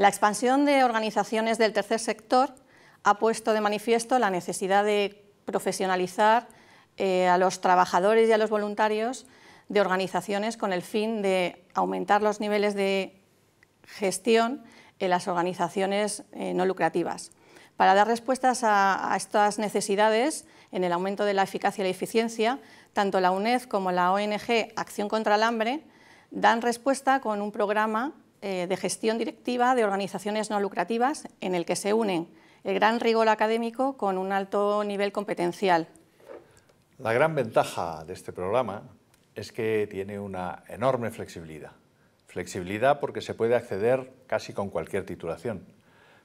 La expansión de organizaciones del tercer sector ha puesto de manifiesto la necesidad de profesionalizar eh, a los trabajadores y a los voluntarios de organizaciones con el fin de aumentar los niveles de gestión en las organizaciones eh, no lucrativas. Para dar respuestas a, a, estas necesidades en el aumento de la eficacia y la eficiencia, tanto la UNED como la ONG Acción contra el Hambre dan respuesta con un programa eh, de gestión directiva de organizaciones no lucrativas en el que se unen el gran rigor académico con un alto nivel competencial. La gran ventaja de este programa es que tiene una enorme flexibilidad. Flexibilidad porque se puede acceder casi con cualquier titulación.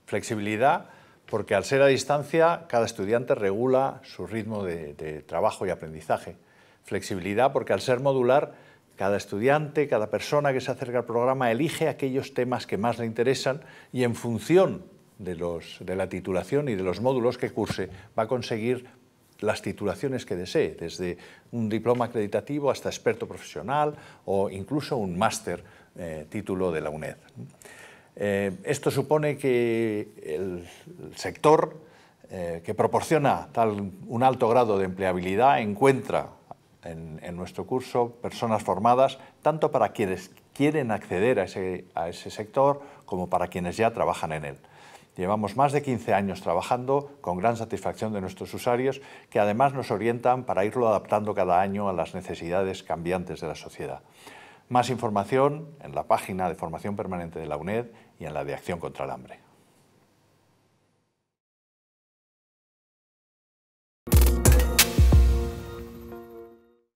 Flexibilidad porque al ser a distancia cada estudiante regula su ritmo de trabajo y aprendizaje. Flexibilidad porque al ser modular cada estudiante, cada persona que se acerca al programa elige aquellos temas que más le interesan y en función de, la titulación y de los módulos que curse va a conseguir las titulaciones que desee, desde un diploma acreditativo hasta experto profesional o incluso un máster eh, título de la UNED. Eh, esto supone que el, sector eh, que proporciona tal, un alto grado de empleabilidad encuentra en, nuestro curso personas formadas, tanto para quienes quieren acceder a ese, a ese sector como para quienes ya trabajan en él. Llevamos más de 15 años trabajando con gran satisfacción de nuestros usuarios, que además nos orientan para irlo adaptando cada año a las necesidades cambiantes de la sociedad. Más información en la página de formación permanente de la UNED y en la de Acción contra el Hambre.